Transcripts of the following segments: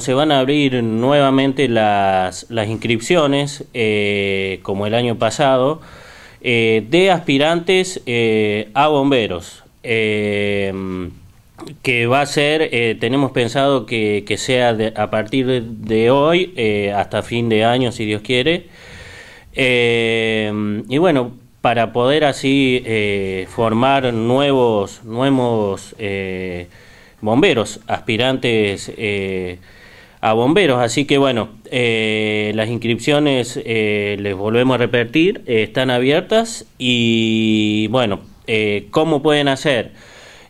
se van a abrir nuevamente las, las inscripciones, eh, como el año pasado, eh, de aspirantes eh, a bomberos. que va a ser, tenemos pensado que, sea a partir de, de hoy hasta fin de año, si Dios quiere. y bueno, para poder así formar nuevos, nuevos bomberos, aspirantes a bomberos. Así que bueno, eh, las inscripciones, eh, les volvemos a repetir, eh, están abiertas y bueno, ¿cómo pueden hacer?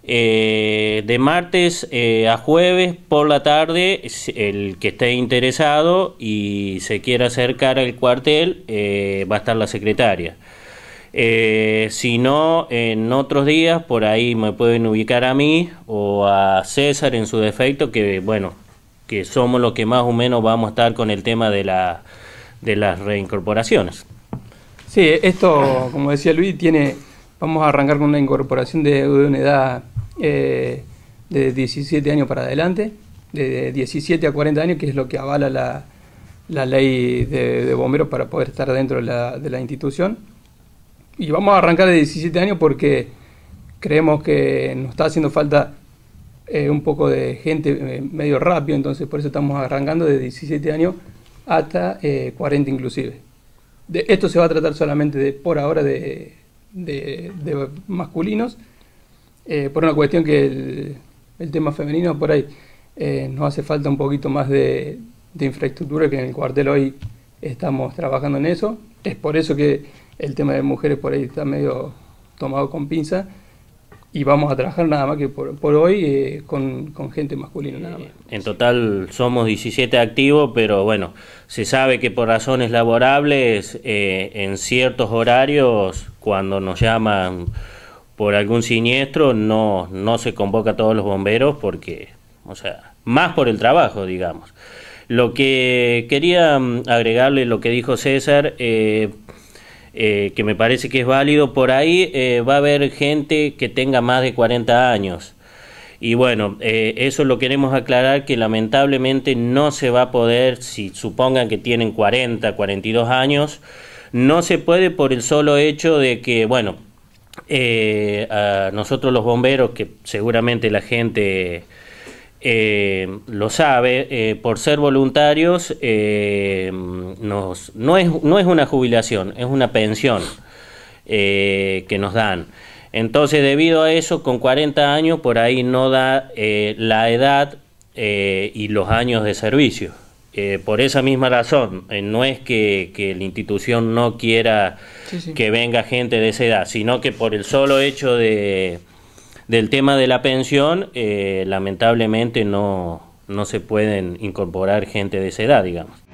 de martes a jueves por la tarde, el que esté interesado y se quiera acercar al cuartel, va a estar la secretaria. si no, en otros días por ahí me pueden ubicar a mí o a César en su defecto, que bueno, que somos los que más o menos vamos a estar con el tema de, de las reincorporaciones. Sí, esto, como decía Luis, tiene, vamos a arrancar con una incorporación de, de una edad eh, de 17 años para adelante, de 17 a 40 años, que es lo que avala la, ley de, bomberos para poder estar dentro de la, de la, institución. Y vamos a arrancar de 17 años porque creemos que nos está haciendo falta eh, un poco de gente eh, medio rápido, entonces por eso estamos arrancando de 17 años hasta 40 eh, inclusive. De, esto se va a tratar solamente de, por ahora de, masculinos, por una cuestión que el, tema femenino por ahí nos hace falta un poquito más de, de infraestructura que en el cuartel hoy estamos trabajando en eso. Es por eso que el tema de mujeres por ahí está medio tomado con pinza y vamos a trabajar nada más que por, hoy eh, con, gente masculina eh, En total somos 17 activos, pero bueno, se sabe que por razones laborables eh, en ciertos horarios, cuando nos llaman por algún siniestro, no, no se convoca a todos los bomberos porque, o sea, más por el trabajo, digamos. Lo que quería mm, agregarle, lo que dijo César, eh, que me parece que es válido. Por ahí eh, va a haber gente que tenga más de 40 años. Y bueno, eh, eso lo queremos aclarar que lamentablemente no se va a poder, si supongan que tienen 40, 42 años, no se puede por el solo hecho de que, bueno, a nosotros los bomberos, que seguramente la gente... Eh, lo sabe, eh, por ser voluntarios eh, no, es, no es una jubilación, es una pensión que nos dan. Entonces, debido a eso, con 40 años por ahí no da la edad y los años de servicio. por esa misma razón, no es que, la institución no quiera que venga gente de esa edad, sino que por el solo hecho de, del tema de la pensión, eh, lamentablemente no, no se pueden incorporar gente de esa edad, digamos.